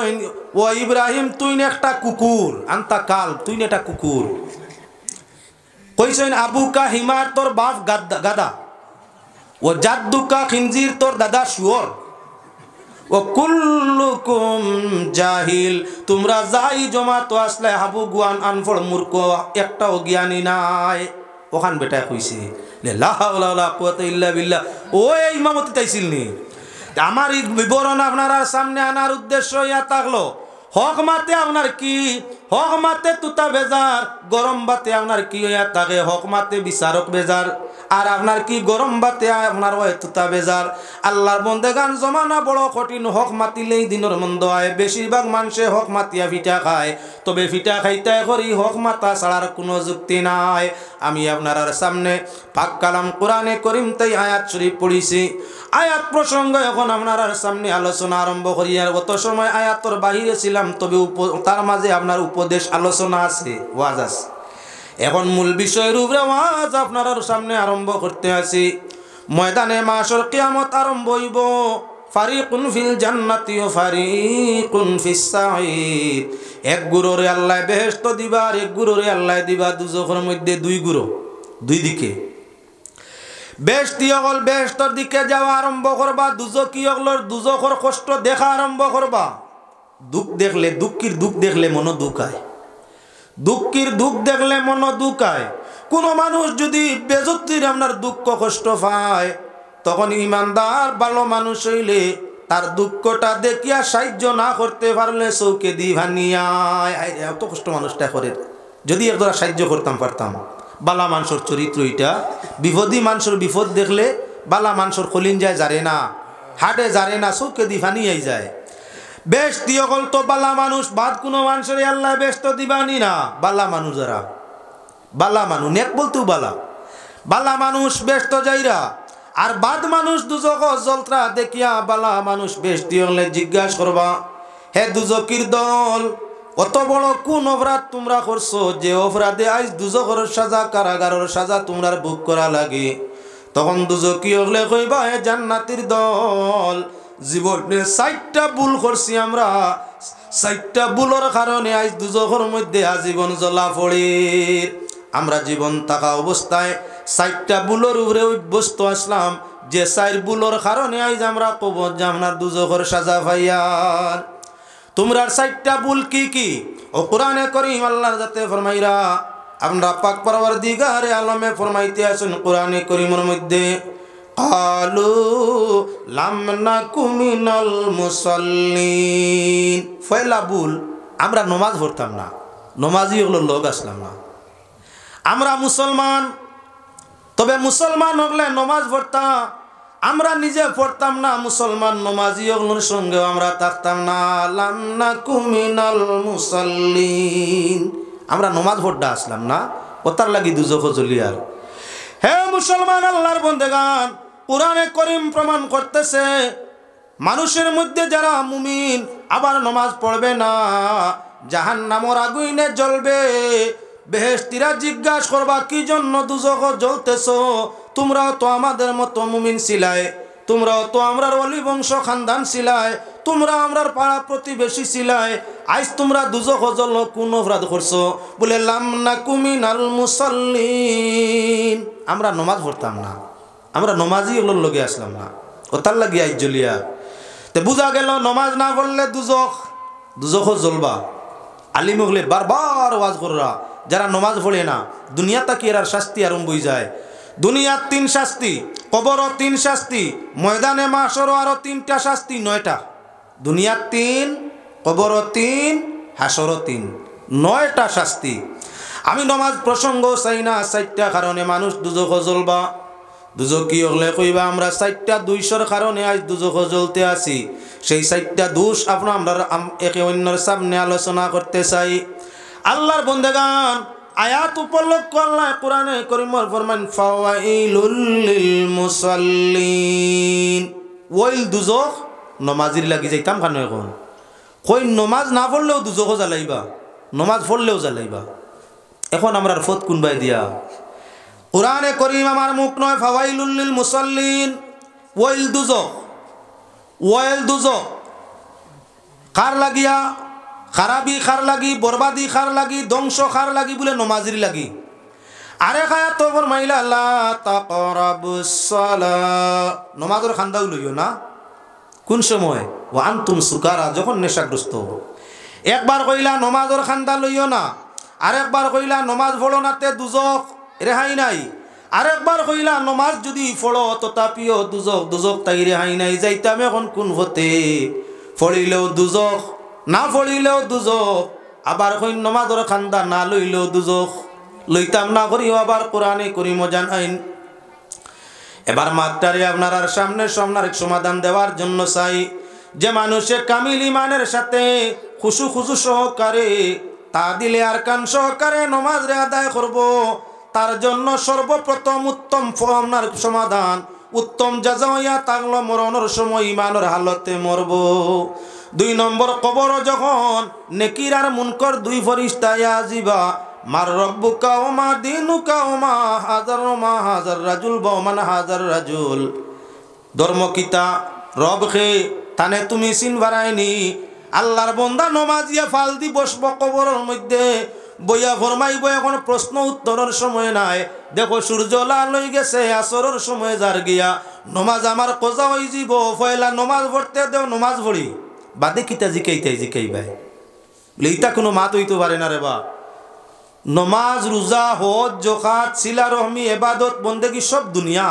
ও ইব্রাহিম তুই একটা কুকুর আনতা কাল তুই একটা কুকুর কইছেন আবুকা হিমার তোর বাপ গাদা ও জাদ্দুকা খিনজির তোর দাদা শুয়র ও কুল্লুকুম জাহিল তোমরা যাই জমা তো আসলে হাবু গুয়ান আনফড় মূর্খ একটাও জ্ঞানী নাই ওখান বেটা কইছে বিল্লাহ ও ইমামতি তাইছিল নি আমার বিবরণ আপনারা সামনে আনার উদ্দেশ্য ইয়া থাকলো হক মাতে আপনার কি হক মাতে তুতা বেজার গরম বাতে আপনার কি হইয়া থাকে হকমাতে মাতে বিচারক বেজার আর আপনার কি গরম বাতে আপনার হয় তুতা বেজার আল্লাহর বন্দে গান জমানা বড় কঠিন হক মাতিলেই দিনের মন্দ হয় বেশিরভাগ মানুষে হক মাতিয়া ফিটা খায় তবে ফিটা খাইতে করি হক মাতা ছাড়ার কোনো যুক্তি নাই আমি আপনার সামনে পাক কালাম কোরআনে করিম তাই আয়াত শরীফ পড়িছি আয়াত প্রসঙ্গ এখন আপনার সামনে আলোচনা আরম্ভ করি আর গত সময় আয়াতর বাহিরে ছিলাম তবে তার মাঝে আপনার উপ উপদেশ আলোচনা আছে ওয়াজ আছে এখন মূল বিষয়ের উপরে ওয়াজ আপনার সামনে আরম্ভ করতে আছি ময়দানে মাসর কিয়ামত আরম্ভ হইব ফারিকুন ফিল জান্নাতি ও ফারিকুন ফিস সাঈদ এক গুরোরে আল্লাহ বেহেশত দিবা আর এক গুরোরে আল্লাহ দিবা দুজখের মধ্যে দুই গুরো দুই দিকে বেশতি অকল বেহস্তর দিকে যাওয়া আরম্ভ করবা দুজকি অকলর দুজখর কষ্ট দেখা আরম্ভ করবা দুঃখ দেখলে দুঃখীর দুঃখ দেখলে দুঃখ দুঃখায় দুঃখীর দুঃখ দেখলে দুঃখ দুঃখায় কোনো মানুষ যদি বেজত্তির আপনার দুঃখ কষ্ট পায় তখন ইমানদার ভালো মানুষ হইলে তার দুঃখটা দেখিয়া সাহায্য না করতে পারলে চৌকে দি ভানিয়ায় এত কষ্ট মানুষটা করে যদি একদরা সাহায্য করতাম পারতাম বালা মানুষের চরিত্র এটা বিপদী মানুষের বিপদ দেখলে বালা মানুষের কলিন যায় জারে না হাটে জারে না চৌকে দি ভানিয়াই যায় বেশ তিয়কল তো বালা মানুষ বাদ কোনো মানুষের আল্লাহ ব্যস্ত দিবানি না বালা মানুষ যারা বালা মানুষ নেক বলতেও বালা বালা মানুষ ব্যস্ত যাইরা আর বাদ মানুষ দুজক জলত্রা দেখিয়া বালা মানুষ বেশ দিয়ে জিজ্ঞাসা করবা হে দুজকির দল অত বড় কোন অপরাধ তোমরা করছো যে অপরাধে আজ দুজকর সাজা কারাগারের সাজা তোমরা বুক করা লাগে তখন দুজকি হলে কইবা হে জান্নাতির দল জীবনে চারটা ভুল করছি আমরা চারটা ভুলের কারণে আজ দুজোখর মধ্যে আজীবন জ্বলা পড়ির আমরা জীবন থাকা অবস্থায় চারটা ভুলের উপরে অভ্যস্ত আসলাম যে চার ভুলের কারণে আজ আমরা কবর জামনার দুজোখর সাজা ভাইয়ার তোমরা চারটা ভুল কি কি ও কোরআনে করি আল্লাহর যাতে ফরমাইরা আমরা পাক পরবার দিগারে আলমে ফরমাইতে আসুন কোরআনে করিমর মধ্যে কালু লামনা কুমিনল মুসল্লিন ফয়লাবুল আমরা নমাজ পড়তাম না নমাজি হলো লোক আসলাম না আমরা মুসলমান তবে মুসলমান হলে নমাজ পড়তাম আমরা নিজে পড়তাম না মুসলমান নমাজি ওগুলোর সঙ্গে আমরা থাকতাম না লামনা কুমিনাল মুসল্লিন আমরা নমাজ ভোটটা আসলাম না ও তার লাগি দুজো ফজলিয়ার হে মুসলমান আল্লাহর বন্দেগান কোরআনে করিম প্রমাণ করতেছে মানুষের মধ্যে যারা মুমিন আবার নমাজ পড়বে না জাহান নামর আগুইনে জ্বলবে বেহেস্তিরা জিজ্ঞাসা করবা কি জন্য দুজগ জ্বলতেছ তোমরাও তো আমাদের মতো মুমিন ছিলায় তোমরাও তো আমরার অলি বংশ খানদান শিলাই তোমরা আমরার পাড়া প্রতিবেশী শিলাই আজ তোমরা দুজক জল কোন অপরাধ করছো বলে লাম না কুমিন আল মুসল্লিন আমরা নমাজ পড়তাম না আমরা নমাজই ওগুলোর লগে আসলাম না লাগে আই ইজ্জলিয়া তো বোঝা গেল নমাজ না পড়লে দুজখ দুজখ জ্বলবা আলিম হলে বারবার ওয়াজ করা যারা নমাজ পড়ে না দুনিয়া তাকি এর শাস্তি আরম্ভ হয়ে যায় দুনিয়ার তিন শাস্তি কবরও তিন শাস্তি ময়দানে মাসরও আরও তিনটা শাস্তি নয়টা দুনিয়ার তিন কবরও তিন হাসরও তিন নয়টা শাস্তি আমি নমাজ প্রসঙ্গ চাই না চারটা কারণে মানুষ দুজক জ্বলবা কি হলে কইবা আমরা চারটা দুইশোর কারণে আজ দুজক জ্বলতে আছি সেই চারটা দোষ আপনার আমরা একে অন্যের সামনে আলোচনা করতে চাই আল্লাহর বন্দেগান আয়াত উপলক্ষ আল্লাহ কোরআনে করিমর ফরমান মুসাল্লিন ওইল দুজক নমাজির লাগি যাইতাম কেন এখন কই নমাজ না পড়লেও দুজকও জ্বালাইবা নমাজ পড়লেও জ্বালাইবা এখন আমরা ফত কোনবাই দিয়া কোরআনে করিম আমার মুখ নয় ফাওয়াইলুল্লিল মুসল্লিন ওয়েল দুজ ওয়েল দুজ কার লাগিয়া খারাপি খার লাগি বরবাদি খার লাগি ধ্বংস খার লাগি বলে নমাজির লাগি আরে খায়া তো মাইলা নমাজর খান্দাও লইও না কোন সময় ও আন্তুম সুকারা যখন নেশাগ্রস্ত একবার কইলা নমাজর খান্দা লইও না আরেকবার কইলা নমাজ ভোলো নাতে দুজক রেহাই নাই আরেকবার কইলা নমাজ যদি ফড় তথাপিও দুজক দুজক তাই রেহাই নাই যাইতাম এখন কোন হতে ফলিলেও দুজক না ফলিলেও দুজক আবার কই নমাজর খান্দা না লইলেও দুজক লইতাম না করিও আবার কোরআনে করি মজান আইন এবার মাত্রারে আপনার সামনে সামনার সমাধান দেওয়ার জন্য চাই যে মানুষে কামিল ইমানের সাথে খুশু খুশু সহকারে তা দিলে আর কান সহকারে নমাজ রে আদায় করবো তার জন্য সর্বপ্রথম উত্তম ফর্মনার সমাধান উত্তম যাজা হইয়া থাকলো সময় ইমানের হালতে মরব দুই নম্বর কবর যখন নেকির আর মুনকর দুই ফরিস্তায় আজিবা মার রব্বুকা মা দিনুকা মা হাজার মা হাজার রাজুল বা ওমান হাজার রাজুল ধর্মকিতা রব খে তানে তুমি চিন বাড়ায়নি আল্লাহর বন্দা নমাজিয়া ফালদি বসব কবরের মধ্যে বইয়া ফরমাইব এখন প্রশ্ন উত্তরের সময় নাই দেখো সূর্য লাল হয়ে গেছে আসরের সময় যার গিয়া নমাজ আমার কজা হয়ে যাব ফয়লা নমাজ ভরতে দেও নমাজ পড়ি বাদে কিতা জিকাইতে জিকাই ভাই ইতা কোনো মাত হইতে পারে না রে বা নমাজ রোজা হজ জোখাত শিলা রহমি এবাদত বন্দেগি সব দুনিয়া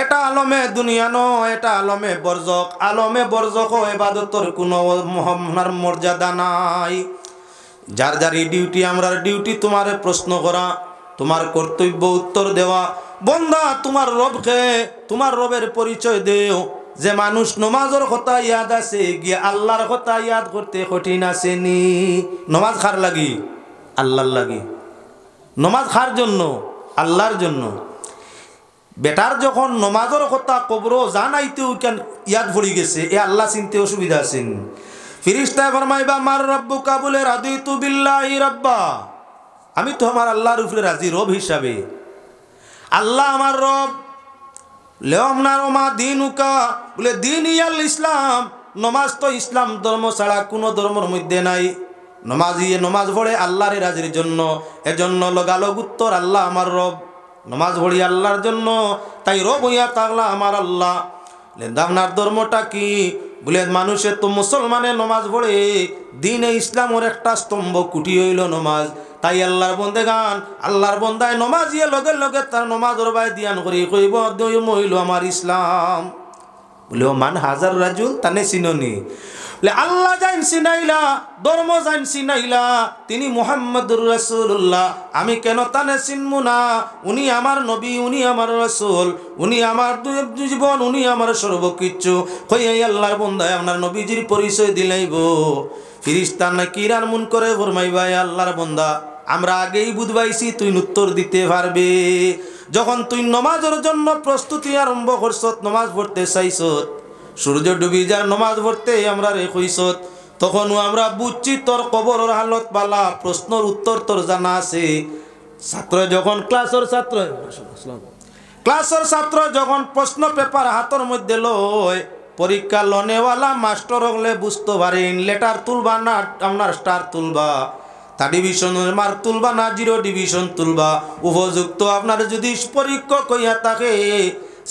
এটা আলমে দুনিয়া ন এটা আলমে বর্জক আলমে বর্জক এবাদতর কোনো মহার মর্যাদা নাই যার যার এই ডিউটি আমরার ডিউটি তোমার প্রশ্ন করা তোমার কর্তব্য উত্তর দেওয়া বন্দা তোমার রবকে তোমার রবের পরিচয় দেও যে মানুষ নমাজর কথা ইয়াদ আছে গিয়ে আল্লাহর কথা ইয়াদ করতে কঠিন আছে নি নমাজ খার লাগি আল্লাহর লাগি নমাজ খার জন্য আল্লাহর জন্য বেটার যখন নমাজর কথা কবর জানাইতেও কেন ইয়াদ ভরি গেছে এ আল্লাহ চিনতে অসুবিধা আছেন ফিরিস্তা ফরমাইবা মার রব্বু কাবুলে রাজি তু বিল্লাহি রব্বা আমি তো আমার আল্লাহর উপরে রাজি রব হিসাবে আল্লাহ আমার রব লেও আপনার ওমা দিন উকা বলে দিন ইয়াল ইসলাম নমাজ তো ইসলাম ধর্ম ছাড়া কোনো ধর্মর মধ্যে নাই নমাজ ইয়ে নমাজ পড়ে আল্লাহর রাজির জন্য এজন্য লগালগ উত্তর আল্লাহ আমার রব নমাজ পড়ি আল্লাহর জন্য তাই রব হইয়া তাগলা আমার আল্লাহ আপনার ধর্মটা কি বলে মানুষের তো মুসলমানের নমাজ পড়ে দিনে ইসলামের একটা স্তম্ভ কুটি হইল নমাজ তাই আল্লাহর বন্দে গান আল্লাহর বন্দায় ইয়ে লগে লগে তার নমাজর বাই দিয়ান করি কইব দুই মহিল আমার ইসলাম বলে ও মান হাজার রাজুল তানে চিননি বলে আল্লাহ জান চিনাইলা ধর্ম জান চিনাইলা তিনি মোহাম্মদুর রসুল্লাহ আমি কেন তানে চিনবো না উনি আমার নবী উনি আমার রসুল উনি আমার জীবন উনি আমার সর্বকিচ্ছু কই এই আল্লাহর বন্ধায় আপনার নবীজির পরিচয় দিলাইব ফিরিস্তান না কিরার মুন করে ফরমাইবা আল্লাহর বন্ধা আমরা আগেই বুধবাইছি তুই উত্তর দিতে পারবে যখন তুই নমাজের জন্য প্রস্তুতি আরম্ভ করছ নমাজ পড়তে চাইস সূর্য ডুবি যা নমাজ পড়তে আমরা রে তখনও আমরা বুঝছি তোর কবর হালত পালা প্রশ্নর উত্তর তোর জানা আছে ছাত্র যখন ক্লাসের ছাত্র ক্লাসের ছাত্র যখন প্রশ্ন পেপার হাতের মধ্যে লয় পরীক্ষা লনেওয়ালা মাস্টর হলে বুঝতে পারেন লেটার তুলবা না আপনার স্টার তুলবা থার্ড ডিভিশন মার্ক তুলবা না জিরো ডিভিশন তুলবা উপযুক্ত আপনার যদি পরীক্ষক কইয়া থাকে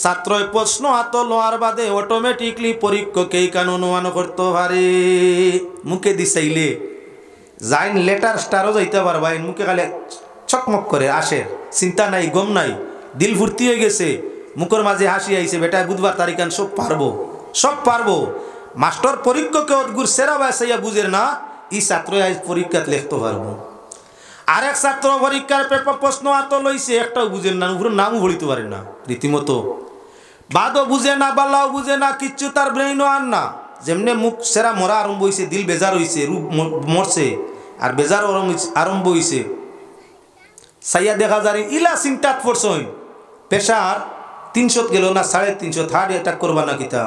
ছাত্রই প্রশ্ন হাত লোয়ার বাদে অটোমেটিকলি পরীক্ষকেই কেন অনুমান করতে পারে মুখে দিছাইলে যাইন লেটার স্টারও যাইতে পারবা মুখে খালে ছকমক করে আসে চিন্তা নাই গম নাই দিল ভর্তি হয়ে গেছে মুখের মাঝে হাসি আইছে বেটা বুধবার তারিখান সব পারবো সব পারবো মাস্টার পরীক্ষকে অদ্গুর সেরা বাসাইয়া বুঝের না ই ছাত্র আজ পরীক্ষাত লিখতে পারবো আর এক ছাত্র পরীক্ষার পেপার প্রশ্ন আত লইছে একটাও বুঝেন না উপরে নামও ভরিতে পারে না রীতিমতো বাদও বুঝে না বাল্লাও বুঝে না কিচ্ছু তার ব্রেইনও আর না যেমনে মুখ সেরা মরা আরম্ভ হয়েছে দিল বেজার হয়েছে রূপ মরছে আর বেজার আরম্ভ হয়েছে সাইয়া দেখা যায় ইলা চিন্তাত পড়ছ পেশার তিনশত গেল না সাড়ে তিনশো থার্ড অ্যাটাক করবা না কিতা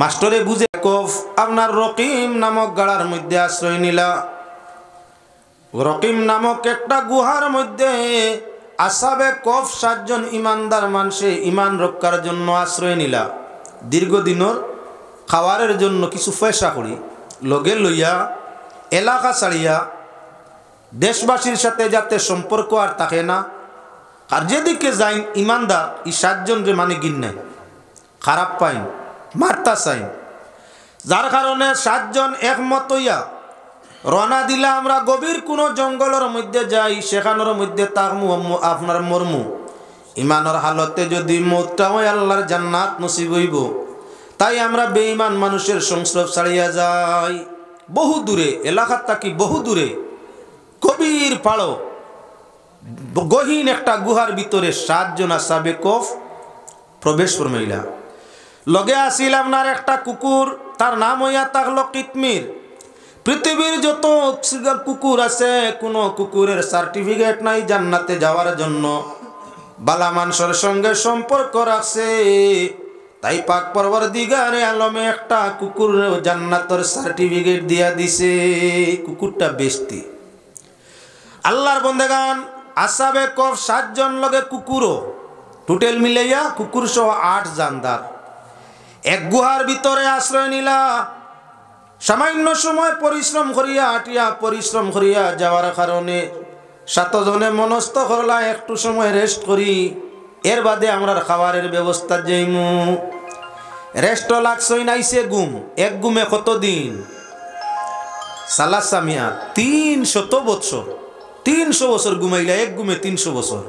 মাস্টরে বুঝে কফ আপনার রকিম নামক গাড়ার মধ্যে আশ্রয় নিলা রকিম নামক একটা গুহার মধ্যে আসাবে কফ সাতজন ইমানদার মানুষে ইমান রক্ষার জন্য আশ্রয় নিলা দীর্ঘদিনের খাওয়ারের জন্য কিছু পয়সা করি লগে লইয়া এলাকা ছাড়িয়া দেশবাসীর সাথে যাতে সম্পর্ক আর থাকে না আর যেদিকে যাই ইমানদার ই সাতজন যে মানে গিন খারাপ পাইন মারতা চাই যার কারণে সাতজন একমত হইয়া রনা দিলা আমরা গভীর কোনো জঙ্গলের মধ্যে যাই সেখানোর মধ্যে তাকমু আপনার মর্মু ইমানের হালতে যদি মতটা আল্লাহর জান্নাত নসিব হইব তাই আমরা বেঈমান মানুষের সংস্রব ছাড়িয়া যাই বহু দূরে এলাকার তাকি বহু দূরে গভীর পাড়ো গহীন একটা গুহার ভিতরে সাতজন সাবেকফ প্রবেশ ফরমাইলা লগে আসিল আপনার একটা কুকুর তার নাম হইয়া থাকলো কিতমির পৃথিবীর যত কুকুর আছে কোনো কুকুরের সার্টিফিকেট নাই জান্নাতে যাওয়ার জন্য বালা মানুষের সঙ্গে সম্পর্ক রাখছে তাই পাক পর্বর দিগারে আলমে একটা কুকুর জান্নাতর সার্টিফিকেট দিয়া দিছে কুকুরটা বেস্তি আল্লাহর বন্দেগান আসাবে কফ সাতজন লগে কুকুরও টোটেল মিলাইয়া কুকুর সহ আট জানদার এক গুহার ভিতরে আশ্রয় নিলা সামান্য সময় পরিশ্রম করিয়া আটিয়া পরিশ্রম করিয়া যাওয়ার কারণে সাতজনে মনস্থ করলা একটু সময় রেস্ট করি এর বাদে আমরা খাবারের ব্যবস্থা যেইমু রেস্ট লাগছই নাইছে গুম এক গুমে কতদিন সালাসামিয়া তিনশত বছর বৎসর তিনশো বছর ঘুমাইলা এক গুমে তিনশো বছর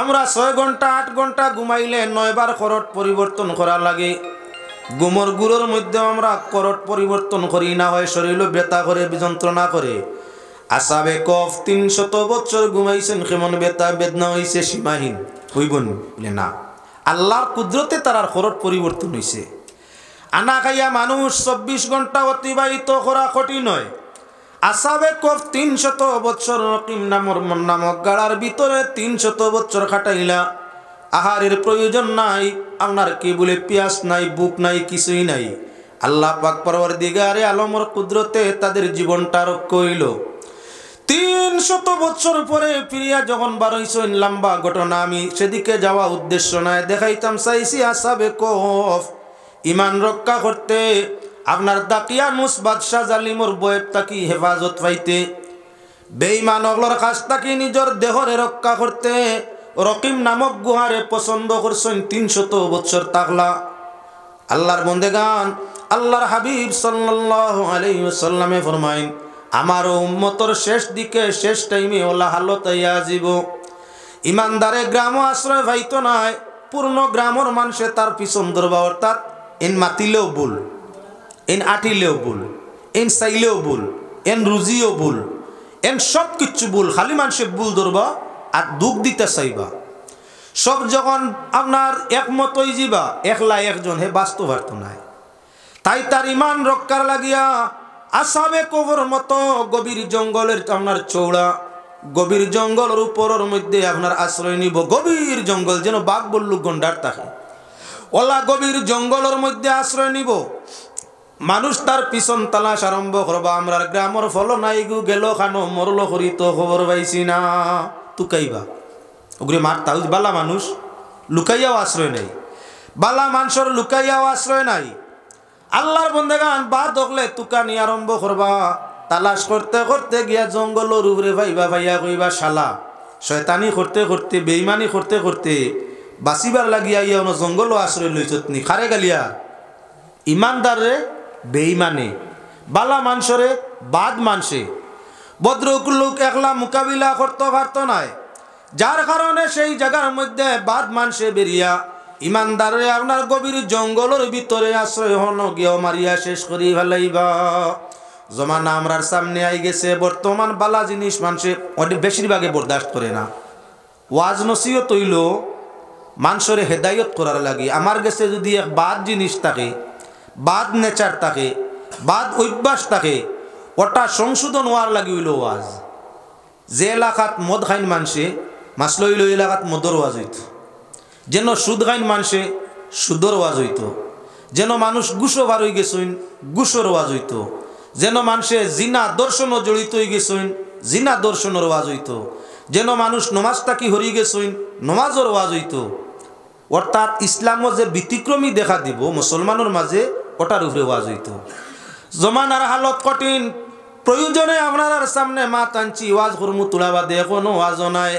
আমরা ছয় ঘন্টা আট ঘন্টা ঘুমাইলে নয়বার করট পরিবর্তন করা লাগে গুমর গুড়োর মধ্যে আমরা করট পরিবর্তন করি না হয় শরীরও বেতা করে যন্ত্রণা করে আসাবে কফ তিন শত বছর ঘুমাইছেন কেমন বেতা বেদনা হয়েছে সীমাহীন হইবন বলে না আল্লাহর কুদরতে তার খরট পরিবর্তন হয়েছে আনা খাইয়া মানুষ চব্বিশ ঘন্টা অতিবাহিত করা কঠিন নয় আসাবে কফ তিনশত বৎসর রকিম নামর নামক গাড়ার ভিতরে তিনশত বৎসর খাটাইলা আহারের প্রয়োজন নাই আপনার কি বলে পিয়াস নাই বুক নাই কিছুই নাই আল্লাহ পাক পরবর দিগারে আলমর কুদরতে তাদের জীবনটা রক্ষ হইল তিন শত বছর পরে ফিরিয়া যখন বারোইছেন লম্বা ঘটনা আমি সেদিকে যাওয়া উদ্দেশ্য নাই দেখাইতাম চাইছি আসাবে কফ ইমান রক্ষা করতে আপনার নুস বাদশাহ জালিমর বয়ের তাকি হেফাজত পাইতে বেইমান অগলর কাছ তাকি নিজের দেহরে রক্ষা করতে রকিম নামক গুহারে পছন্দ করছেন তিনশত বছর তাকলা আল্লাহর বন্দে গান আল্লাহর হাবিব সাল্লাল্লাহু আলাইহি ওয়াসাল্লামে ফরমাইন আমার উম্মতর শেষ দিকে শেষ টাইমে ওলা হালত জীব ইমানদারে গ্রাম আশ্রয় ভাইতো নাই পূর্ণ গ্রামর মানুষে তার পিছন দরবা অর্থাৎ এন মাতিলেও বল এন আটিলেও ভুল এন সাইলেও ভুল এন রুজিও ভুল এন সব কিছু ভুল খালি মানুষের ভুল ধরবা আর দুঃখ দিতে চাইবা সব যখন আপনার একমতই যাবা একলা একজন হে বাস্তব আর্থ নাই তাই তার ইমান রক্ষার লাগিয়া আসাবে কবর মতো গভীর জঙ্গলের আপনার চৌড়া গভীর জঙ্গলের উপর মধ্যে আপনার আশ্রয় নিব গভীর জঙ্গল যেন বাঘ বললু গন্ডার তাকে ওলা গভীর জঙ্গলের মধ্যে আশ্রয় নিব মানুষ তার পিছন তালাশ আরম্ভ করবা আমরা গ্রামর ফল নাই গু গেল খানো মরল করি তো খবর পাইছি না তুকাইবা ওগুলি মার তাউজ বালা মানুষ লুকাইয়াও আশ্রয় নাই বালা মানুষের লুকাইয়াও আশ্রয় নাই আল্লাহর গান বা দখলে তুকানি আরম্ভ করবা তালাশ করতে করতে গিয়া জঙ্গল রুবরে ভাইবা ভাইয়া কইবা শালা শয়তানি করতে করতে বেইমানি করতে করতে বাঁচিবার লাগিয়া ইয়া জঙ্গল আশ্রয় লইছত নি খারে গালিয়া ইমানদারে বেইমানে বালা মানসরে বাদ মানসে লোক একলা মোকাবিলা করতে পারত নাই যার কারণে সেই জায়গার মধ্যে বাদ মানসে বেরিয়া ইমানদারে আপনার গভীর জঙ্গলের ভিতরে আশ্রয় হন গেও মারিয়া শেষ করি ফেলাইবা জমানা আমরার সামনে আই গেছে বর্তমান বালা জিনিস মানুষে অনেক বেশিরভাগে বরদাস্ত করে না ওয়াজ নসিও তৈল মানুষের হেদায়ত করার লাগে আমার গেছে যদি এক বাদ জিনিস থাকে বাদ নেচার থাকে বাদ অভ্যাস থাকে ওটা সংশোধন হওয়ার লাগি হইল ওয়াজ যে এলাকাত মদ খাইন মানসে মাসল হইল এলাকাত মদর ওয়াজ হইত যেন সুদ খাইন মানসে সুদর ওয়াজ হইত যেন মানুষ গুসো বার হয়ে গেছইন গুসর ওয়াজ হইত যেন মানুষে জিনা দর্শন জড়িত হয়ে গেছইন জিনা দর্শনের ওয়াজ হইত যেন মানুষ নমাজ তাকি হরিয়ে গেছইন নমাজর ওয়াজ হইত অর্থাৎ ইসলামও যে ব্যতিক্রমী দেখা দিব মুসলমানের মাঝে ওটার উপরে ওয়াজ হইতো জমানার হালত কঠিন প্রয়োজনে আপনার সামনে মা টানছি ওয়াজ করমু তুলাবাদে কোনো ওয়াজ নাই